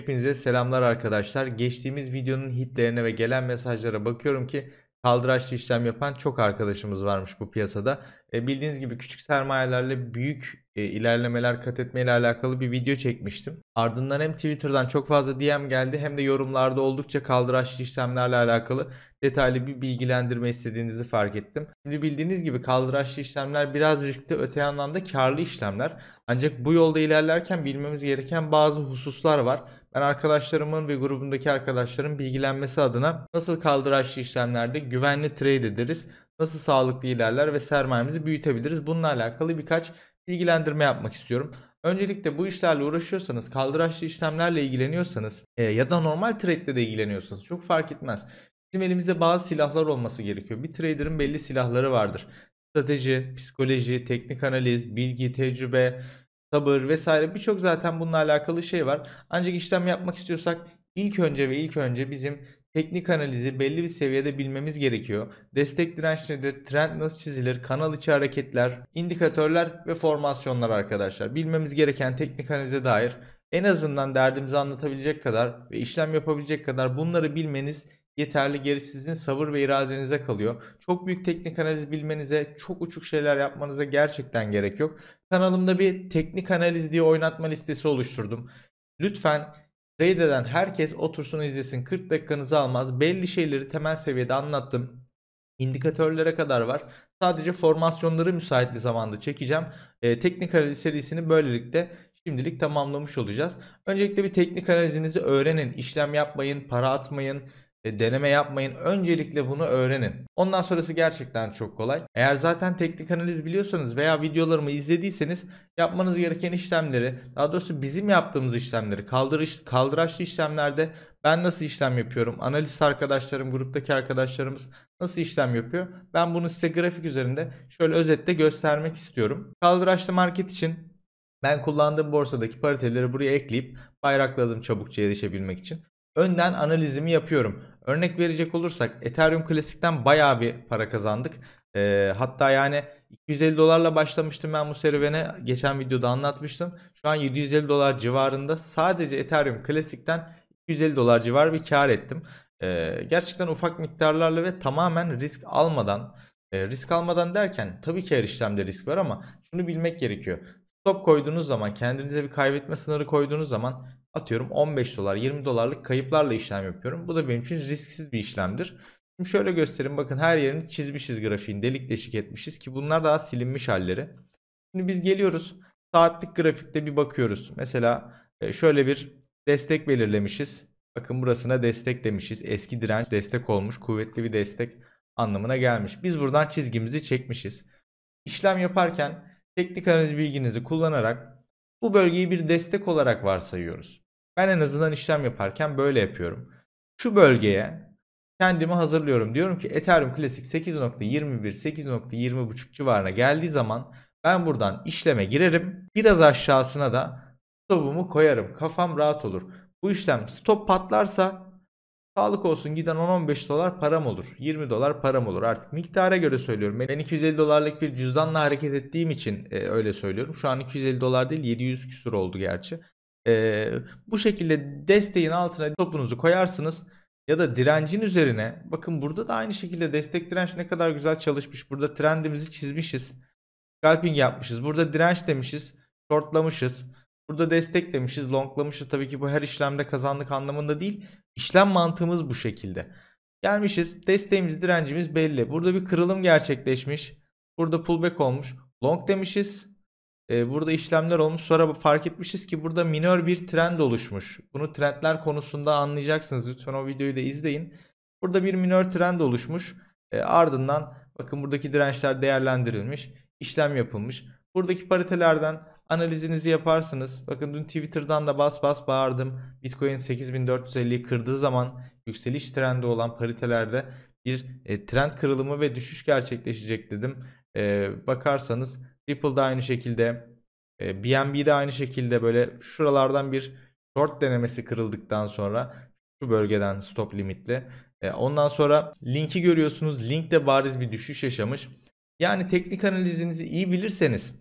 Hepinize selamlar arkadaşlar. Geçtiğimiz videonun hitlerine ve gelen mesajlara bakıyorum ki kaldıraçlı işlem yapan çok arkadaşımız varmış bu piyasada. E, bildiğiniz gibi küçük sermayelerle büyük e, ilerlemeler kat etmeyle alakalı bir video çekmiştim. Ardından hem Twitter'dan çok fazla DM geldi hem de yorumlarda oldukça kaldıraçlı işlemlerle alakalı detaylı bir bilgilendirme istediğinizi fark ettim. Şimdi bildiğiniz gibi kaldıraçlı işlemler biraz riskli öte yandan da karlı işlemler. Ancak bu yolda ilerlerken bilmemiz gereken bazı hususlar var. Ben arkadaşlarımın ve grubumdaki arkadaşların bilgilenmesi adına nasıl kaldıraçlı işlemlerde güvenli trade ederiz, nasıl sağlıklı ilerler ve sermayemizi büyütebiliriz? Bununla alakalı birkaç bilgilendirme yapmak istiyorum. Öncelikle bu işlerle uğraşıyorsanız, kaldıraçlı işlemlerle ilgileniyorsanız e, ya da normal trade'le de ilgileniyorsanız çok fark etmez. Bizim elimizde bazı silahlar olması gerekiyor. Bir trader'ın belli silahları vardır. Strateji, psikoloji, teknik analiz, bilgi, tecrübe, sabır vesaire birçok zaten bununla alakalı şey var. Ancak işlem yapmak istiyorsak ilk önce ve ilk önce bizim Teknik analizi belli bir seviyede bilmemiz gerekiyor. Destek direnç nedir? Trend nasıl çizilir? Kanal içi hareketler, indikatörler ve formasyonlar arkadaşlar. Bilmemiz gereken teknik analize dair en azından derdimizi anlatabilecek kadar ve işlem yapabilecek kadar bunları bilmeniz yeterli. Geri sizin sabır ve iradenize kalıyor. Çok büyük teknik analiz bilmenize, çok uçuk şeyler yapmanıza gerçekten gerek yok. Kanalımda bir teknik analiz diye oynatma listesi oluşturdum. Lütfen Reydeden herkes otursun izlesin. 40 dakikanızı almaz. Belli şeyleri temel seviyede anlattım. İndikatörlere kadar var. Sadece formasyonları müsait bir zamanda çekeceğim. E, teknik analiz serisini böylelikle şimdilik tamamlamış olacağız. Öncelikle bir teknik analizinizi öğrenin. İşlem yapmayın, para atmayın, e, deneme yapmayın. Öncelikle bunu öğrenin. Ondan sonrası gerçekten çok kolay. Eğer zaten teknik analiz biliyorsanız veya videolarımı izlediyseniz yapmanız gereken işlemleri, daha doğrusu bizim yaptığımız işlemleri, kaldırış, kaldıraçlı işlemlerde ben nasıl işlem yapıyorum, analist arkadaşlarım, gruptaki arkadaşlarımız nasıl işlem yapıyor? Ben bunu size grafik üzerinde şöyle özetle göstermek istiyorum. Kaldıraçlı market için ben kullandığım borsadaki pariteleri buraya ekleyip bayrakladım çabukça erişebilmek için. Önden analizimi yapıyorum. Örnek verecek olursak Ethereum klasikten bayağı bir para kazandık. E, hatta yani 250 dolarla başlamıştım ben bu serüvene. Geçen videoda anlatmıştım. Şu an 750 dolar civarında sadece Ethereum klasikten 250 dolar civar bir kar ettim. E, gerçekten ufak miktarlarla ve tamamen risk almadan e, risk almadan derken tabii ki her işlemde risk var ama şunu bilmek gerekiyor. Stop koyduğunuz zaman kendinize bir kaybetme sınırı koyduğunuz zaman atıyorum 15 dolar 20 dolarlık kayıplarla işlem yapıyorum. Bu da benim için risksiz bir işlemdir. Şimdi şöyle göstereyim bakın her yerini çizmişiz grafiğin delik deşik etmişiz ki bunlar daha silinmiş halleri. Şimdi biz geliyoruz saatlik grafikte bir bakıyoruz. Mesela e, şöyle bir destek belirlemişiz. Bakın burasına destek demişiz. Eski direnç destek olmuş. Kuvvetli bir destek anlamına gelmiş. Biz buradan çizgimizi çekmişiz. İşlem yaparken teknik analiz bilginizi kullanarak bu bölgeyi bir destek olarak varsayıyoruz. Ben en azından işlem yaparken böyle yapıyorum. Şu bölgeye kendimi hazırlıyorum. Diyorum ki Ethereum Classic 8.21 8.20.5 civarına geldiği zaman ben buradan işleme girerim. Biraz aşağısına da stopumu koyarım. Kafam rahat olur. Bu işlem stop patlarsa Sağlık olsun giden 10-15 dolar param olur. 20 dolar param olur. Artık miktara göre söylüyorum. Ben 250 dolarlık bir cüzdanla hareket ettiğim için e, öyle söylüyorum. Şu an 250 dolar değil 700 küsur oldu gerçi. E, bu şekilde desteğin altına topunuzu koyarsınız. Ya da direncin üzerine bakın burada da aynı şekilde destek direnç ne kadar güzel çalışmış. Burada trendimizi çizmişiz. Scalping yapmışız. Burada direnç demişiz. Shortlamışız. Burada destek demişiz, longlamışız. Tabii ki bu her işlemde kazandık anlamında değil. İşlem mantığımız bu şekilde. Gelmişiz. Desteğimiz, direncimiz belli. Burada bir kırılım gerçekleşmiş. Burada pullback olmuş. Long demişiz. Ee, burada işlemler olmuş. Sonra fark etmişiz ki burada minör bir trend oluşmuş. Bunu trendler konusunda anlayacaksınız. Lütfen o videoyu da izleyin. Burada bir minör trend oluşmuş. E, ardından bakın buradaki dirençler değerlendirilmiş. işlem yapılmış. Buradaki paritelerden Analizinizi yaparsınız. Bakın dün Twitter'dan da bas bas bağırdım. Bitcoin 8450'yi kırdığı zaman yükseliş trendi olan paritelerde bir e, trend kırılımı ve düşüş gerçekleşecek dedim. E, bakarsanız Ripple da aynı şekilde, e, BNB de aynı şekilde böyle şuralardan bir short denemesi kırıldıktan sonra şu bölgeden stop limitli. E, ondan sonra linki görüyorsunuz. Link de bariz bir düşüş yaşamış. Yani teknik analizinizi iyi bilirseniz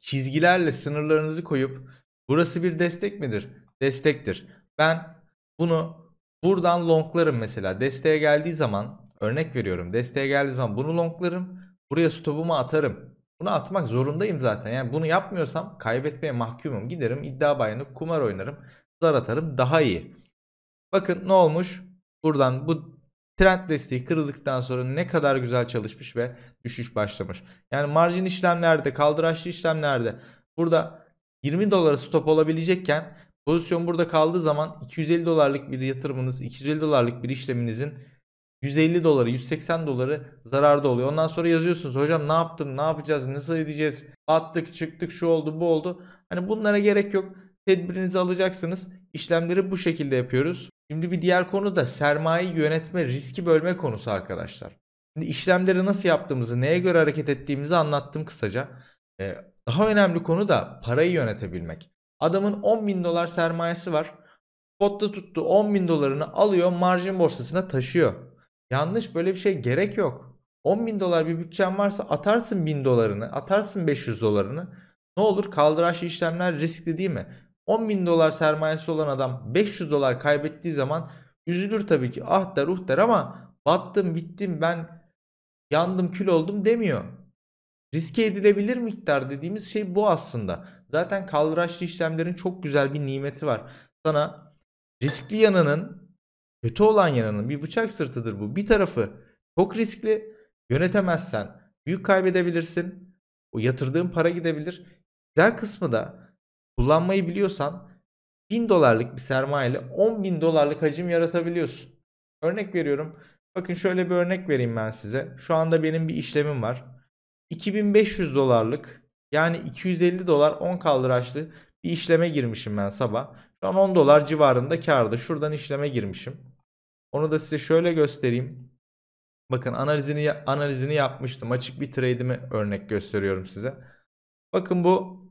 çizgilerle sınırlarınızı koyup burası bir destek midir? Destektir. Ben bunu buradan longlarım mesela. Desteğe geldiği zaman örnek veriyorum. Desteğe geldiği zaman bunu longlarım. Buraya stopumu atarım. Bunu atmak zorundayım zaten. Yani bunu yapmıyorsam kaybetmeye mahkumum. Giderim iddia bayını kumar oynarım. Zar atarım daha iyi. Bakın ne olmuş? Buradan bu Trend desteği kırıldıktan sonra ne kadar güzel çalışmış ve düşüş başlamış. Yani margin işlemlerde, kaldıraçlı işlemlerde burada 20 dolara stop olabilecekken pozisyon burada kaldığı zaman 250 dolarlık bir yatırımınız, 250 dolarlık bir işleminizin 150 doları 180 doları zararda oluyor. Ondan sonra yazıyorsunuz hocam ne yaptım ne yapacağız nasıl edeceğiz attık çıktık şu oldu bu oldu. Hani bunlara gerek yok tedbirinizi alacaksınız. İşlemleri bu şekilde yapıyoruz. Şimdi bir diğer konu da sermaye yönetme, riski bölme konusu arkadaşlar. Şimdi işlemleri nasıl yaptığımızı, neye göre hareket ettiğimizi anlattım kısaca. Ee, daha önemli konu da parayı yönetebilmek. Adamın 10 bin dolar sermayesi var. Spotta tuttu 10 bin dolarını alıyor marjin borsasına taşıyor. Yanlış böyle bir şey gerek yok. 10 bin dolar bir bütçen varsa atarsın 1000 dolarını, atarsın 500 dolarını. Ne olur kaldıraçlı işlemler riskli değil mi? 10 bin dolar sermayesi olan adam 500 dolar kaybettiği zaman üzülür tabii ki. Ah der uh der ama battım bittim ben yandım kül oldum demiyor. Riske edilebilir miktar dediğimiz şey bu aslında. Zaten kaldıraçlı işlemlerin çok güzel bir nimeti var. Sana riskli yanının kötü olan yanının bir bıçak sırtıdır bu. Bir tarafı çok riskli yönetemezsen büyük kaybedebilirsin. O yatırdığın para gidebilir. Güzel kısmı da Kullanmayı biliyorsan 1000 dolarlık bir sermaye ile 10 bin dolarlık hacim yaratabiliyorsun. Örnek veriyorum. Bakın şöyle bir örnek vereyim ben size. Şu anda benim bir işlemim var. 2500 dolarlık yani 250 dolar 10 kaldıraçlı bir işleme girmişim ben sabah. Şu an 10 dolar civarında karda. Şuradan işleme girmişim. Onu da size şöyle göstereyim. Bakın analizini analizini yapmıştım. Açık bir trade'imi örnek gösteriyorum size. Bakın bu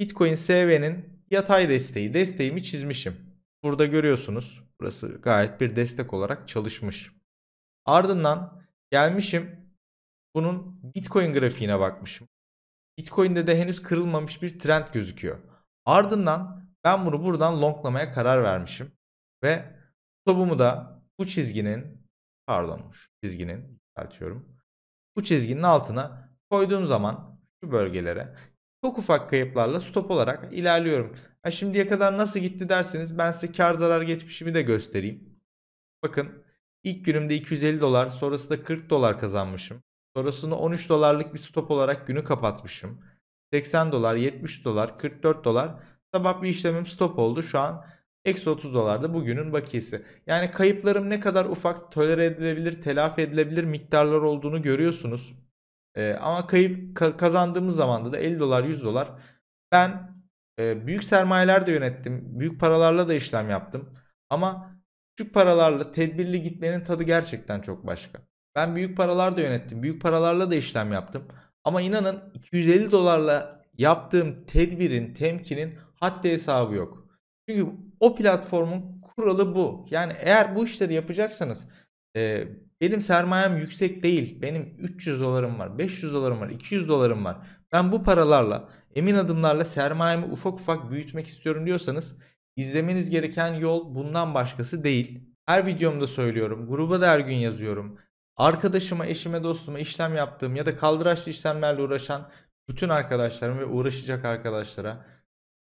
Bitcoin SV'nin yatay desteği. Desteğimi çizmişim. Burada görüyorsunuz. Burası gayet bir destek olarak çalışmış. Ardından gelmişim. Bunun Bitcoin grafiğine bakmışım. Bitcoin'de de henüz kırılmamış bir trend gözüküyor. Ardından ben bunu buradan longlamaya karar vermişim. Ve topumu da bu çizginin pardon şu çizginin düzeltiyorum. Bu çizginin altına koyduğum zaman şu bölgelere çok ufak kayıplarla stop olarak ilerliyorum. Ha şimdiye kadar nasıl gitti derseniz ben size kar zarar geçmişimi de göstereyim. Bakın ilk günümde 250 dolar sonrasında 40 dolar kazanmışım. Sonrasında 13 dolarlık bir stop olarak günü kapatmışım. 80 dolar, 70 dolar, 44 dolar. Sabah bir işlemim stop oldu. Şu an eksi 30 dolar da bugünün bakiyesi. Yani kayıplarım ne kadar ufak tolere edilebilir, telafi edilebilir miktarlar olduğunu görüyorsunuz. E, ama kayıp ka- kazandığımız zaman da 50 dolar 100 dolar ben e, büyük sermayeler de yönettim. Büyük paralarla da işlem yaptım. Ama küçük paralarla tedbirli gitmenin tadı gerçekten çok başka. Ben büyük paralar da yönettim. Büyük paralarla da işlem yaptım. Ama inanın 250 dolarla yaptığım tedbirin, temkinin haddi hesabı yok. Çünkü o platformun kuralı bu. Yani eğer bu işleri yapacaksanız e, benim sermayem yüksek değil. Benim 300 dolarım var, 500 dolarım var, 200 dolarım var. Ben bu paralarla emin adımlarla sermayemi ufak ufak büyütmek istiyorum diyorsanız izlemeniz gereken yol bundan başkası değil. Her videomda söylüyorum, gruba da her gün yazıyorum. Arkadaşıma, eşime, dostuma işlem yaptığım ya da kaldıraçlı işlemlerle uğraşan bütün arkadaşlarım ve uğraşacak arkadaşlara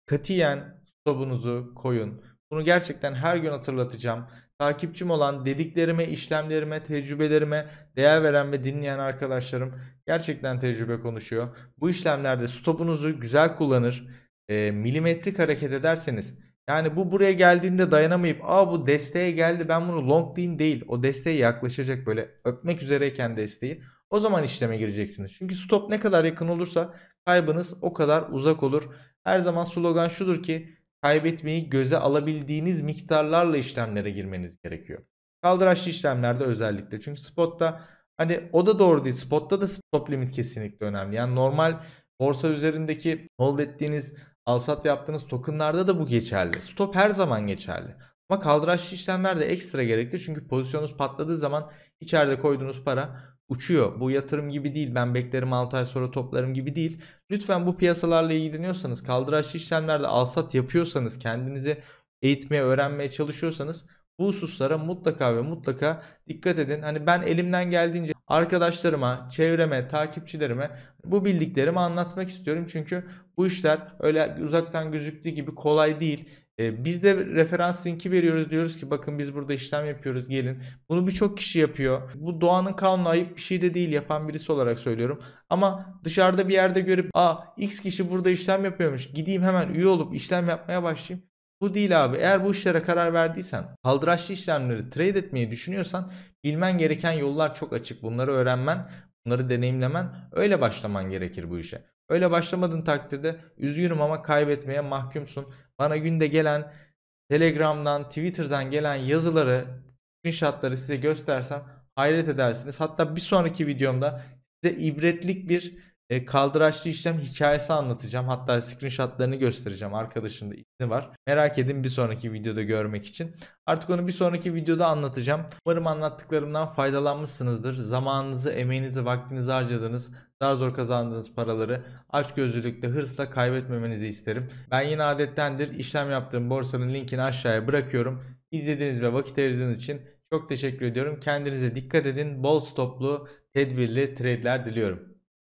katiyen stopunuzu koyun. Bunu gerçekten her gün hatırlatacağım takipçim olan dediklerime, işlemlerime, tecrübelerime değer veren ve dinleyen arkadaşlarım gerçekten tecrübe konuşuyor. Bu işlemlerde stopunuzu güzel kullanır, e, milimetrik hareket ederseniz yani bu buraya geldiğinde dayanamayıp aa bu desteğe geldi ben bunu long diyeyim değil. O desteğe yaklaşacak böyle öpmek üzereyken desteği. O zaman işleme gireceksiniz. Çünkü stop ne kadar yakın olursa kaybınız o kadar uzak olur. Her zaman slogan şudur ki kaybetmeyi göze alabildiğiniz miktarlarla işlemlere girmeniz gerekiyor. Kaldıraçlı işlemlerde özellikle. Çünkü spotta hani o da doğru değil. Spotta da stop limit kesinlikle önemli. Yani normal borsa üzerindeki hold ettiğiniz alsat yaptığınız tokenlarda da bu geçerli. Stop her zaman geçerli. Ama kaldıraçlı işlemlerde ekstra gerekli çünkü pozisyonunuz patladığı zaman içeride koyduğunuz para uçuyor. Bu yatırım gibi değil. Ben beklerim 6 ay sonra toplarım gibi değil. Lütfen bu piyasalarla ilgileniyorsanız, kaldıraçlı işlemlerde sat yapıyorsanız, kendinizi eğitmeye, öğrenmeye çalışıyorsanız bu hususlara mutlaka ve mutlaka dikkat edin. Hani ben elimden geldiğince arkadaşlarıma, çevreme, takipçilerime bu bildiklerimi anlatmak istiyorum. Çünkü bu işler öyle uzaktan gözüktüğü gibi kolay değil. E, biz de referans linki veriyoruz diyoruz ki bakın biz burada işlem yapıyoruz gelin. Bunu birçok kişi yapıyor. Bu doğanın kanunu ayıp bir şey de değil yapan birisi olarak söylüyorum. Ama dışarıda bir yerde görüp a x kişi burada işlem yapıyormuş gideyim hemen üye olup işlem yapmaya başlayayım. Bu değil abi. Eğer bu işlere karar verdiysen, kaldıraçlı işlemleri trade etmeyi düşünüyorsan bilmen gereken yollar çok açık. Bunları öğrenmen, bunları deneyimlemen, öyle başlaman gerekir bu işe. Öyle başlamadığın takdirde üzgünüm ama kaybetmeye mahkumsun. Bana günde gelen Telegram'dan, Twitter'dan gelen yazıları, screenshotları size göstersem hayret edersiniz. Hatta bir sonraki videomda size ibretlik bir e, kaldıraçlı işlem hikayesi anlatacağım. Hatta screenshotlarını göstereceğim. Arkadaşın da izni var. Merak edin bir sonraki videoda görmek için. Artık onu bir sonraki videoda anlatacağım. Umarım anlattıklarımdan faydalanmışsınızdır. Zamanınızı, emeğinizi, vaktinizi harcadığınız, daha zor kazandığınız paraları açgözlülükle, hırsla kaybetmemenizi isterim. Ben yine adettendir işlem yaptığım borsanın linkini aşağıya bırakıyorum. İzlediğiniz ve vakit ayırdığınız için çok teşekkür ediyorum. Kendinize dikkat edin. Bol stoplu, tedbirli trade'ler diliyorum.